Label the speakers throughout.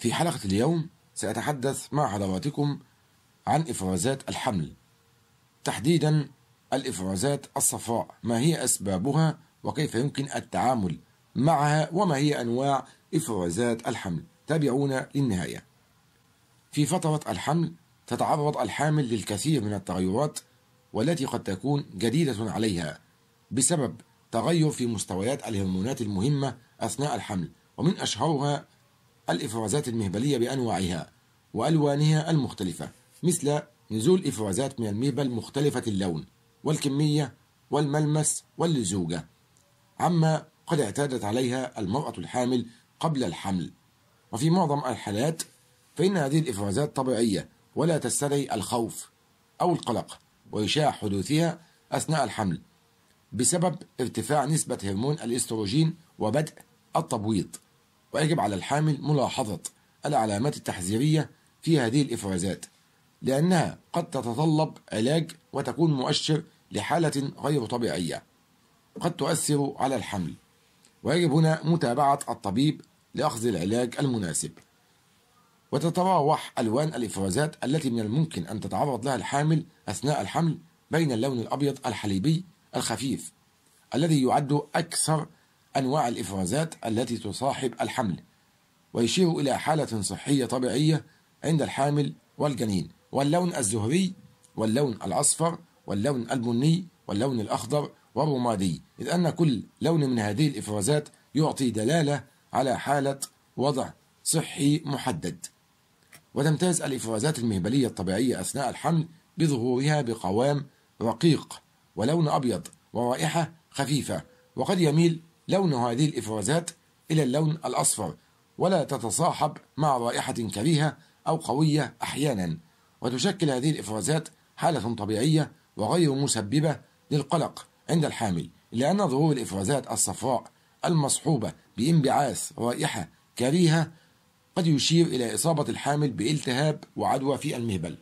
Speaker 1: في حلقة اليوم سأتحدث مع حضراتكم عن إفرازات الحمل تحديدا الإفرازات الصفراء ما هي أسبابها وكيف يمكن التعامل معها وما هي أنواع إفرازات الحمل تابعونا للنهاية في فترة الحمل تتعرض الحامل للكثير من التغيرات والتي قد تكون جديدة عليها بسبب تغير في مستويات الهرمونات المهمة أثناء الحمل ومن أشهرها الإفرازات المهبلية بأنواعها وألوانها المختلفة مثل نزول إفرازات من المهبل مختلفة اللون والكمية والملمس واللزوجة عما قد اعتادت عليها المرأة الحامل قبل الحمل وفي معظم الحالات فإن هذه الإفرازات طبيعية ولا تستدعي الخوف أو القلق ويشاع حدوثها أثناء الحمل بسبب ارتفاع نسبة هرمون الاستروجين وبدء التبويض ويجب على الحامل ملاحظة العلامات التحذيرية في هذه الإفرازات لأنها قد تتطلب علاج وتكون مؤشر لحالة غير طبيعية قد تؤثر على الحمل ويجب هنا متابعة الطبيب لأخذ العلاج المناسب وتتراوح ألوان الإفرازات التي من الممكن أن تتعرض لها الحامل أثناء الحمل بين اللون الأبيض الحليبي الخفيف الذي يعد أكثر أنواع الإفرازات التي تصاحب الحمل ويشير إلى حالة صحية طبيعية عند الحامل والجنين واللون الزهري واللون الأصفر واللون البني واللون الأخضر والرمادي إذ أن كل لون من هذه الإفرازات يعطي دلالة على حالة وضع صحي محدد وتمتاز الإفرازات المهبلية الطبيعية أثناء الحمل بظهورها بقوام رقيق ولون أبيض ورائحة خفيفة وقد يميل لون هذه الإفرازات إلى اللون الأصفر ولا تتصاحب مع رائحة كريهة أو قوية أحيانا وتشكل هذه الإفرازات حالة طبيعية وغير مسببة للقلق عند الحامل لأن ظهور الإفرازات الصفراء المصحوبة بانبعاث رائحة كريهة قد يشير إلى إصابة الحامل بالتهاب وعدوى في المهبل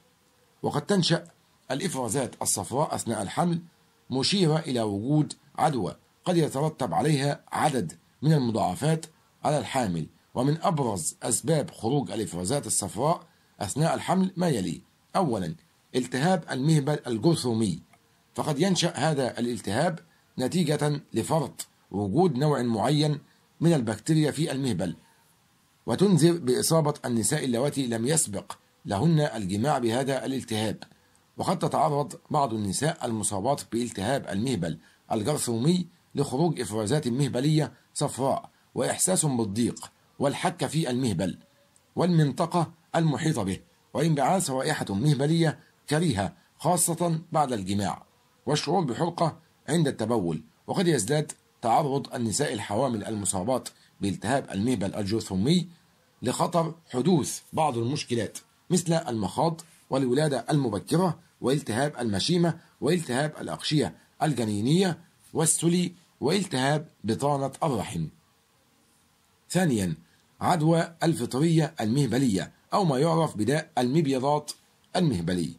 Speaker 1: وقد تنشأ الإفرازات الصفراء أثناء الحمل مشيرة إلى وجود عدوى قد يترتب عليها عدد من المضاعفات على الحامل ومن أبرز أسباب خروج الإفرازات الصفراء أثناء الحمل ما يلي أولا التهاب المهبل الجرثومي فقد ينشأ هذا الالتهاب نتيجة لفرط وجود نوع معين من البكتيريا في المهبل وتنذر بإصابة النساء اللواتي لم يسبق لهن الجماع بهذا الالتهاب وقد تتعرض بعض النساء المصابات بالتهاب المهبل الجرثومي لخروج إفرازات مهبلية صفراء وإحساس بالضيق والحك في المهبل والمنطقة المحيطة به وانبعاث رائحة مهبلية كريهة خاصة بعد الجماع والشعور بحرقة عند التبول وقد يزداد تعرض النساء الحوامل المصابات بالتهاب المهبل الجرثومي لخطر حدوث بعض المشكلات مثل المخاض والولادة المبكرة والتهاب المشيمة والتهاب الأغشية الجنينية والسلي والتهاب بطانة الرحم ثانيا عدوى الفطرية المهبلية أو ما يعرف بداء المبيضات المهبلي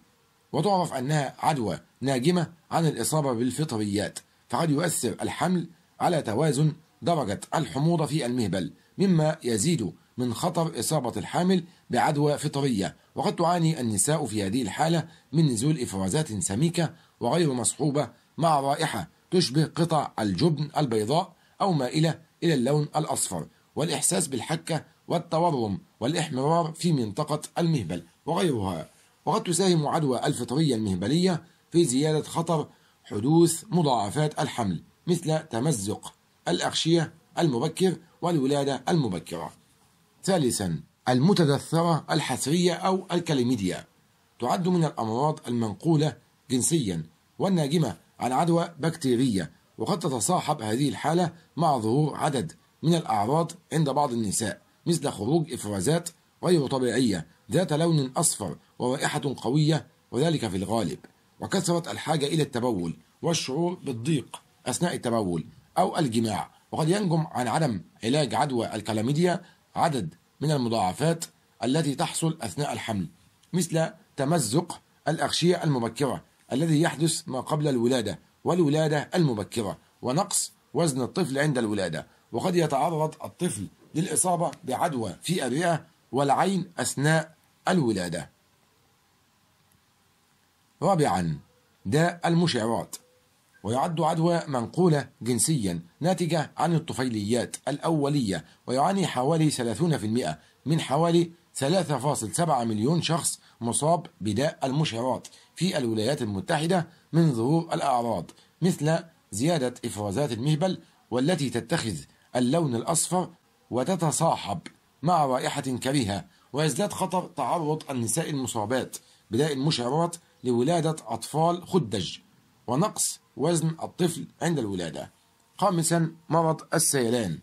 Speaker 1: وتعرف أنها عدوى ناجمة عن الإصابة بالفطريات فقد يؤثر الحمل على توازن درجة الحموضة في المهبل مما يزيد من خطر إصابة الحامل بعدوى فطرية وقد تعاني النساء في هذه الحالة من نزول إفرازات سميكة وغير مصحوبة مع رائحة تشبه قطع الجبن البيضاء أو مائلة إلى اللون الأصفر والإحساس بالحكة والتورم والإحمرار في منطقة المهبل وغيرها وقد تساهم عدوى الفطرية المهبلية في زيادة خطر حدوث مضاعفات الحمل مثل تمزق الأغشية المبكر والولادة المبكرة ثالثا المتدثرة الحسرية أو الكاليميديا تعد من الأمراض المنقولة جنسيا والناجمة عن عدوى بكتيرية وقد تتصاحب هذه الحالة مع ظهور عدد من الأعراض عند بعض النساء مثل خروج إفرازات غير طبيعية ذات لون أصفر ورائحة قوية وذلك في الغالب وكثرة الحاجة إلى التبول والشعور بالضيق أثناء التبول أو الجماع وقد ينجم عن عدم علاج عدوى الكلاميديا عدد من المضاعفات التي تحصل أثناء الحمل مثل تمزق الأغشية المبكرة الذي يحدث ما قبل الولادة والولادة المبكرة ونقص وزن الطفل عند الولادة وقد يتعرض الطفل للإصابة بعدوى في الرئة والعين أثناء الولادة رابعا داء المشعرات ويعد عدوى منقولة جنسيا ناتجة عن الطفيليات الأولية ويعاني حوالي 30% من حوالي 3.7 مليون شخص مصاب بداء المشعرات في الولايات المتحدة من ظهور الأعراض مثل زيادة إفرازات المهبل والتي تتخذ اللون الأصفر وتتصاحب مع رائحة كريهة ويزداد خطر تعرض النساء المصابات بداء المشعرات لولادة أطفال خدج ونقص وزن الطفل عند الولادة خامسا مرض السيلان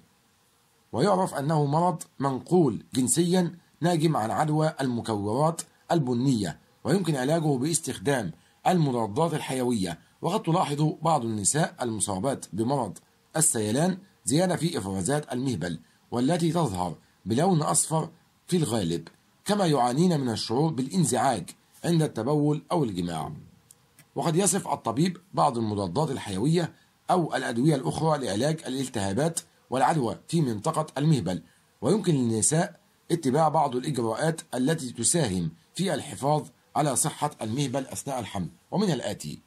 Speaker 1: ويعرف أنه مرض منقول جنسيا ناجم عن عدوى المكورات البنية ويمكن علاجه باستخدام المضادات الحيوية وقد تلاحظ بعض النساء المصابات بمرض السيلان زيادة في إفرازات المهبل والتي تظهر بلون أصفر في الغالب كما يعانين من الشعور بالانزعاج عند التبول أو الجماع وقد يصف الطبيب بعض المضادات الحيوية أو الأدوية الأخرى لعلاج الالتهابات والعدوى في منطقة المهبل ويمكن للنساء اتباع بعض الإجراءات التي تساهم في الحفاظ على صحة المهبل أثناء الحمل ومن الآتي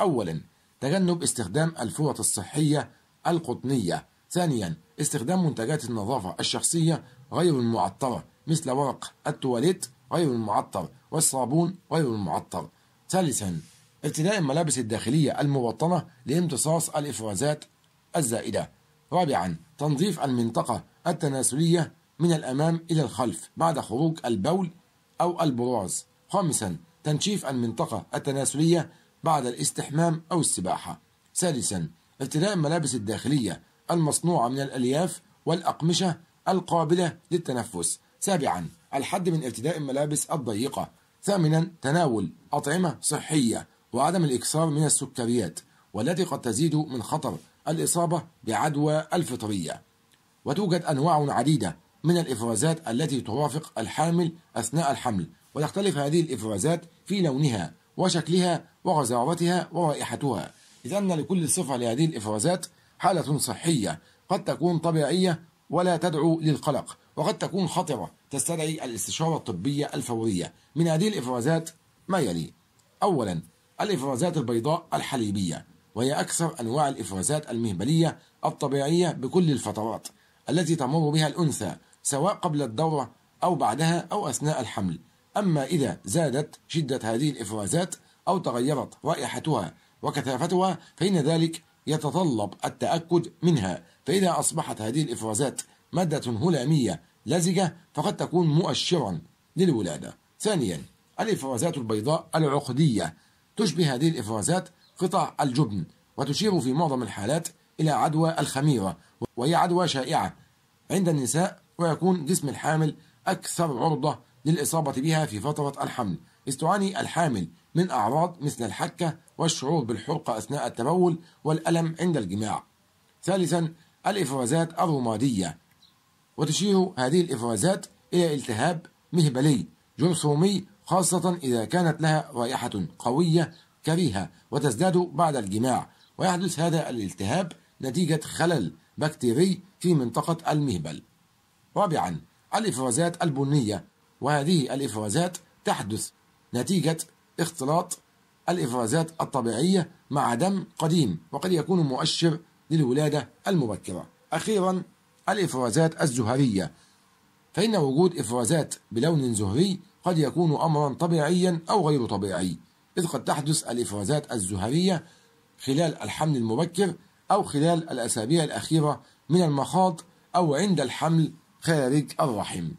Speaker 1: أولا تجنب استخدام الفوط الصحية القطنية ثانيا استخدام منتجات النظافة الشخصية غير المعطرة مثل ورق التواليت غير المعطر والصابون غير المعطر ثالثا ارتداء الملابس الداخلية المبطنة لامتصاص الإفرازات الزائدة رابعا تنظيف المنطقة التناسلية من الأمام إلى الخلف بعد خروج البول أو البراز خامسا تنشيف المنطقة التناسلية بعد الاستحمام أو السباحة سادسا ارتداء الملابس الداخلية المصنوعة من الألياف والأقمشة القابلة للتنفس سابعا الحد من ارتداء الملابس الضيقة ثامنا تناول أطعمة صحية وعدم الإكثار من السكريات والتي قد تزيد من خطر الإصابة بعدوى الفطرية وتوجد أنواع عديدة من الإفرازات التي توافق الحامل أثناء الحمل وتختلف هذه الإفرازات في لونها وشكلها وغزارتها ورائحتها إذ أن لكل صفة لهذه الإفرازات حالة صحية قد تكون طبيعية ولا تدعو للقلق وقد تكون خطرة تستدعي الاستشارة الطبية الفورية من هذه الإفرازات ما يلي أولا الإفرازات البيضاء الحليبية وهي أكثر أنواع الإفرازات المهبلية الطبيعية بكل الفترات التي تمر بها الأنثى سواء قبل الدورة أو بعدها أو أثناء الحمل أما إذا زادت شدة هذه الإفرازات أو تغيرت رائحتها وكثافتها فإن ذلك يتطلب التأكد منها فإذا أصبحت هذه الإفرازات مادة هلامية لزجة فقد تكون مؤشرا للولادة ثانيا الإفرازات البيضاء العقدية تشبه هذه الإفرازات قطع الجبن وتشير في معظم الحالات إلى عدوى الخميرة وهي عدوى شائعة عند النساء ويكون جسم الحامل أكثر عرضة للإصابة بها في فترة الحمل إذ تعاني الحامل من أعراض مثل الحكة والشعور بالحرقة أثناء التبول والألم عند الجماع ثالثا الإفرازات الرمادية وتشير هذه الإفرازات إلى التهاب مهبلي جرثومي خاصة إذا كانت لها رائحة قوية كريهة وتزداد بعد الجماع ويحدث هذا الالتهاب نتيجة خلل بكتيري في منطقة المهبل رابعا الإفرازات البنية وهذه الإفرازات تحدث نتيجة اختلاط الإفرازات الطبيعية مع دم قديم وقد يكون مؤشر للولادة المبكرة أخيرا الإفرازات الزهرية فإن وجود إفرازات بلون زهري قد يكون أمرا طبيعيا أو غير طبيعي إذ قد تحدث الإفرازات الزهرية خلال الحمل المبكر أو خلال الأسابيع الأخيرة من المخاض أو عند الحمل خارج الرحم